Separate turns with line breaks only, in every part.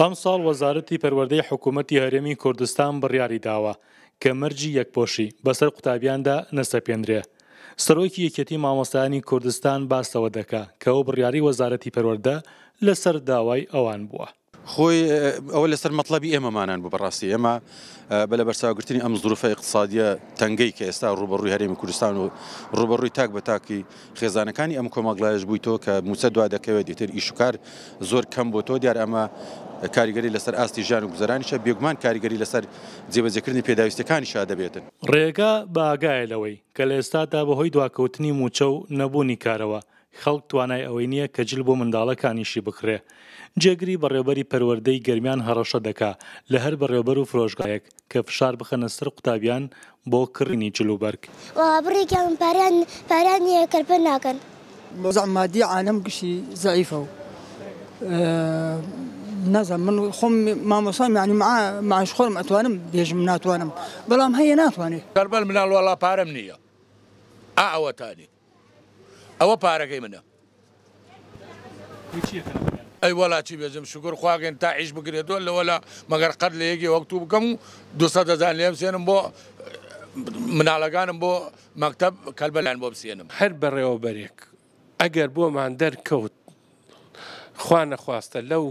ئەم ساڵ وەزارەتی پەروەدەی حکوومەتتی هەرێمی کوردستان بڕیاری داوە کە مەرجی یەکپۆشی بەسەر قوتابیاندا نەسەپێنرێ. سەرۆکی یەکەتی مامۆستایانی کوردستان باسەوە دەکا کە ئەو بڕیاری وەزارەتی پەروەەردە لەسەر داوای ئەوان بووە.
خۆی ئەوە لەسەر مەطلبی ئێمەمانان بۆ بەڕاستی ئێمە بە لە بەرساوگرتنی ئەم زروفە اقتصادیە تەنگەی کە ئێستا ڕوبڕووی هەرێمی کوردستان و ڕوبڕووی تاک بە تاکی خێزانەکانی ئەم کۆمەڵایش بوویتەوە کە موچە دوا دەکەوێت دیتر ئیشوکار زۆر کەم بۆ تۆ دیار ئەمە کاریگەری لەسەر ئاستی ژیان و گوزارانیشە بێگومان کاریگەری لەسەر جێبەجێکردنی پێداویستەکانی شا دەبێتن
ڕێگا باگایە لەوەی کە لە ئێستادا بەهۆی دواکەوتنی موچە و نەبوونی کارەوە خەڵک توانای ئەوەی نییە کە جل بۆ منداڵەکانیشی بکرێ جێگری بەڕێبەری پەروەردەی گەرمیان هەڕەشە دەکا لە هەر بەڕێبەر و فرۆژگایەک کە فشار بخەنە سەر قوتابیان بۆ کڕنی جلوبەرگ
بڕێکیان پاران پاران کەرپە ناکەن مۆزان مادی عام گشتی زعیفە و نازم من خۆم مامۆسام ینی معش خۆم ئەتوانم بێژم ناتوانم بەڵام هەیە ناتوانێت کەربەر منال وڵا
پارەم نییە ئا ئەوەتانی ئەوە پارەکەی منە ئەی وڵاتی بێزم شکر خواگەن تا عیش بگرێتەوە لەوەلا مەگەر قەت لە یەکی وەکتوو بکەم و دو دەزان لێم سێنم بۆ مناڵەکانم بۆ مەکتب کەلبەلان بۆ بسێنم هەر بەڕێوەبەرێک ئەگەر بۆمان
دەرکەوت خوا نەخواستە لەو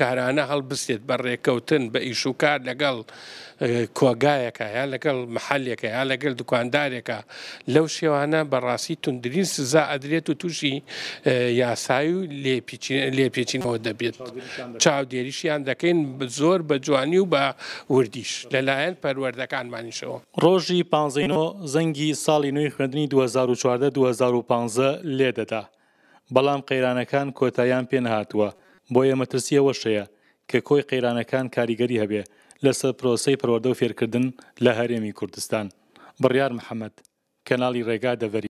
کارانە هەڵبستێت بە ڕێکەوتن بە ئیشوکار لەگەڵ کۆگایەکە یان لەگەڵ محلێکە یا لەگەل دوکاندارێکە لەو شێوانە بەڕاستی تونندرین سزا ئەدرێت و تووشی یاسایی و لێپێچینەوە دەبێت چاودێریشیان دەکەین زۆر بە جوانی و بە وردیش لەلایەن پەروەردەکانمانیشەوە
ڕۆژی پانزینۆ زەنگی ساڵی نوێی خوێندنی 2014 2015 لێدەدا بەڵام قەیرانەکان کۆتاییان پێنهاتووە بۆ ئێمەترسیەوە شەیە کە کۆی قەیرانەکان کاریگەری هەبێ لەسەر پرۆسی پەروەدە و فێرکردن لە هەرێمی کوردستان بڕیار محەممەد کەناڵی ڕێگا دەڤری